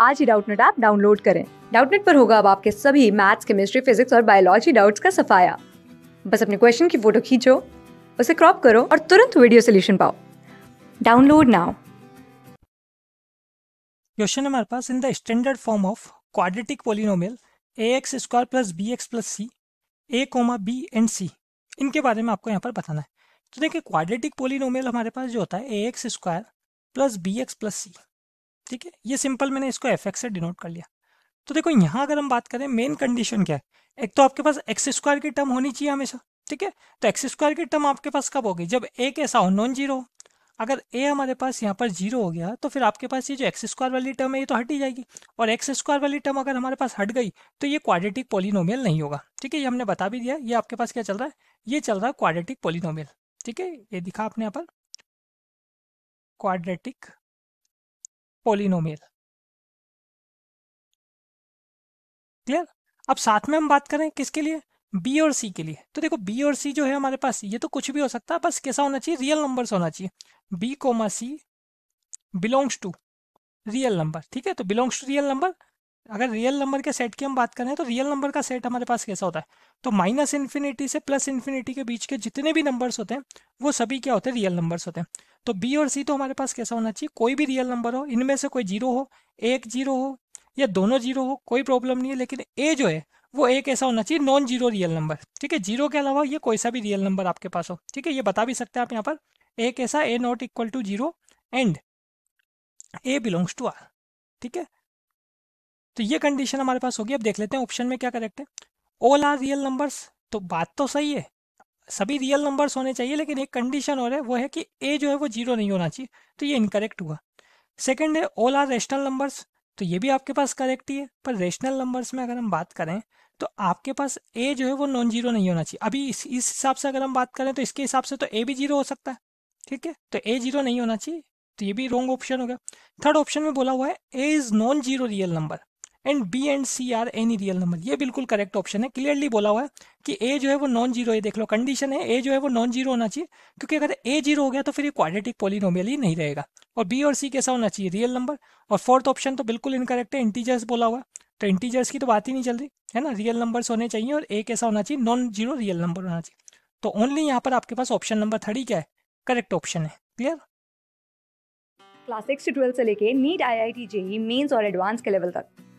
आज ही Doubtnut app download करें डाउटनेट पर होगा अब आपके सभी मैथ्स केमिस्ट्री फिजिक्स और बायोलॉजी डाउट्स का सफाया बस अपने क्वेश्चन की फोटो खींचो उसे क्रॉप करो और तुरंत वीडियो सोल्यूशन पाओ डाउनलोड नाउ क्वेश्चन हमारे पास in the standard form of quadratic polynomial a x square plus b x plus c a comma b and c इनके बारे में आपको यहाँ पर बताना है तो देखिए क्वाड्रेटिक पोलिनोमियल हमारे पास जो होता है a x square plus b x plus c ठीक है ये सिंपल मैंने इसको एफ से डिनोट कर लिया तो देखो यहाँ अगर हम बात करें मेन कंडीशन क्या है एक तो आपके पास एक्स स्क्वायर की टर्म होनी चाहिए हमेशा ठीक है तो एक्स स्क्वायर की टर्म आपके पास कब होगी जब ए कैसा हो नॉन जीरो अगर ए हमारे पास यहाँ पर जीरो हो गया तो फिर आपके पास ये जो एक्स स्क्वायर वाली टर्म है ये तो हट ही जाएगी और एक्स स्क्वायर वाली टर्म अगर हमारे पास हट गई तो ये क्वाडेटिक पोलिनोमियल नहीं होगा ठीक है ये हमने बता भी दिया ये आपके पास क्या चल रहा है ये चल रहा है क्वाडेटिक पोलिनोमियल ठीक है ये दिखा आपने यहाँ पर क्वाड्रेटिक पोलिनोमियल क्लियर अब साथ में हम बात करें किसके लिए बी और सी के लिए तो देखो बी और सी जो है हमारे पास ये तो कुछ भी हो सकता है बस कैसा होना चाहिए रियल नंबर होना चाहिए b comma c belongs to real number ठीक है तो बिलोंग्स टू रियल नंबर अगर रियल नंबर के सेट की हम बात करें तो रियल नंबर का सेट हमारे पास कैसा होता है तो माइनस इन्फिनिटी से प्लस इन्फिनिटी के बीच के जितने भी नंबर्स होते हैं वो सभी क्या होते हैं रियल नंबर्स होते हैं तो बी और सी तो हमारे पास कैसा होना चाहिए कोई भी रियल नंबर हो इनमें से कोई जीरो हो एक जीरो हो या दोनों जीरो हो कोई प्रॉब्लम नहीं है लेकिन ए जो है वो एक ऐसा होना चाहिए नॉन जीरो रियल नंबर ठीक है जीरो के अलावा ये कोई सा भी रियल नंबर आपके पास हो ठीक है ये बता भी सकते हैं आप यहाँ पर एक ऐसा a not equal to zero and a belongs to R ठीक है तो ये कंडीशन हमारे पास होगी अब देख लेते हैं ऑप्शन में क्या करेक्ट है ऑल आर रियल नंबर्स तो बात तो सही है सभी रियल नंबर्स होने चाहिए लेकिन एक कंडीशन और है वो है कि ए जो है वो जीरो नहीं होना चाहिए तो ये इनकरेक्ट हुआ सेकेंड है ऑल आर रेशनल नंबर्स तो ये भी आपके पास करेक्ट ही है पर रेशनल नंबर्स में अगर हम बात करें तो आपके पास ए जो है वो नॉन जीरो नहीं होना चाहिए अभी इस इस हिसाब से अगर हम बात करें तो इसके हिसाब से तो ए भी जीरो हो सकता है ठीक है तो ए जीरो नहीं होना चाहिए तो ये भी रॉन्ग ऑप्शन हो गया थर्ड ऑप्शन में बोला हुआ है a is non zero real number and b and c are any real number ये बिल्कुल करेक्ट ऑप्शन है क्लियरली बोला हुआ है कि ए जो है वो नॉन जीरो ये देख लो कंडीशन है ए जो है वो नॉन जीरो होना चाहिए क्योंकि अगर ए जीरो हो गया तो फिर ये क्वाड्रेटिक पॉलिनोमियल ही नहीं रहेगा और बी और सी कैसा होना चाहिए रियल नंबर और फोर्थ ऑप्शन तो बिल्कुल इनकरेक्ट है इंटीजर्स बोला हुआ तो इंटीजर्स की तो बात ही नहीं चल रही है ना रियल नंबर्स होने चाहिए और ए कैसा होना चाहिए नॉन जीरो रियल नंबर होना चाहिए तो ओनली यहाँ पर आपके पास ऑप्शन नंबर थर्ड क्या है करेक्ट ऑप्शन है क्लियर क्लास सिक्स से ट्वेल्थ से लेके NEET I I T JEE mains और एडवांस के लेवल तक